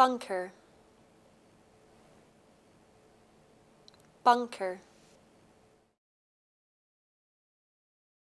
bunker bunker